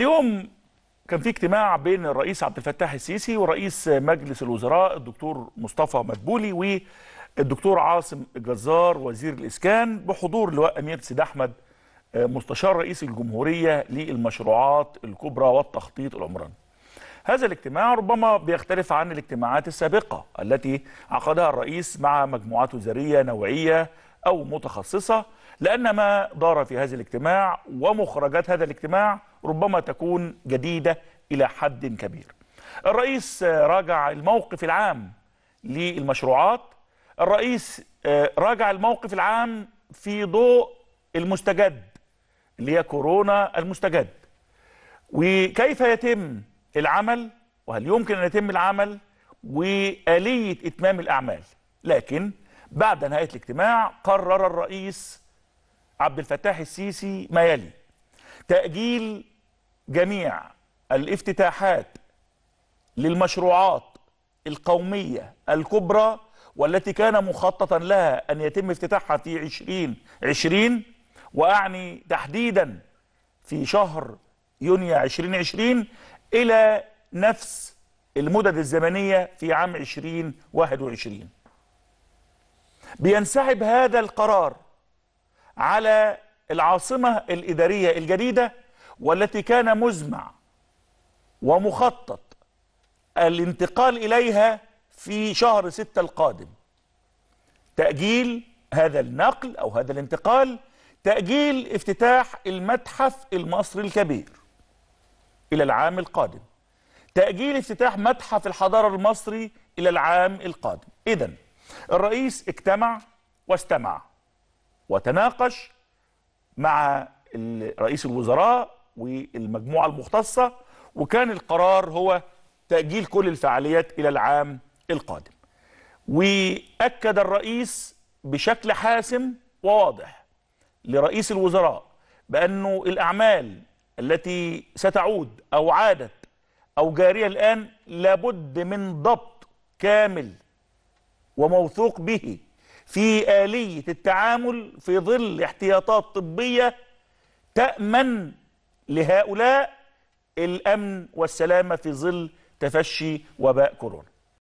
اليوم كان في اجتماع بين الرئيس عبد الفتاح السيسي ورئيس مجلس الوزراء الدكتور مصطفى مدبولي والدكتور عاصم الجزار وزير الاسكان بحضور لواء امير سيد احمد مستشار رئيس الجمهوريه للمشروعات الكبرى والتخطيط العمراني. هذا الاجتماع ربما بيختلف عن الاجتماعات السابقه التي عقدها الرئيس مع مجموعات وزاريه نوعيه او متخصصه لان ما دار في هذا الاجتماع ومخرجات هذا الاجتماع ربما تكون جديدة إلى حد كبير الرئيس آه، راجع الموقف العام للمشروعات الرئيس آه، راجع الموقف العام في ضوء المستجد اللي هي كورونا المستجد وكيف يتم العمل وهل يمكن أن يتم العمل وآلية إتمام الأعمال لكن بعد نهاية الاجتماع قرر الرئيس عبد الفتاح السيسي ما يلي تأجيل جميع الافتتاحات للمشروعات القومية الكبرى والتي كان مخططا لها أن يتم افتتاحها في عشرين عشرين وأعني تحديدا في شهر يونيو عشرين عشرين إلى نفس المدد الزمنية في عام عشرين واحد وعشرين بينسحب هذا القرار على العاصمة الإدارية الجديدة والتي كان مزمع ومخطط الانتقال إليها في شهر ستة القادم تأجيل هذا النقل أو هذا الانتقال تأجيل افتتاح المتحف المصري الكبير إلى العام القادم تأجيل افتتاح متحف الحضارة المصري إلى العام القادم إذا الرئيس اجتمع واستمع وتناقش مع رئيس الوزراء والمجموعة المختصة وكان القرار هو تأجيل كل الفعاليات إلى العام القادم وأكد الرئيس بشكل حاسم وواضح لرئيس الوزراء بأنه الأعمال التي ستعود أو عادت أو جارية الآن لابد من ضبط كامل وموثوق به في آلية التعامل في ظل احتياطات طبية تأمن لهؤلاء الأمن والسلامة في ظل تفشي وباء كورونا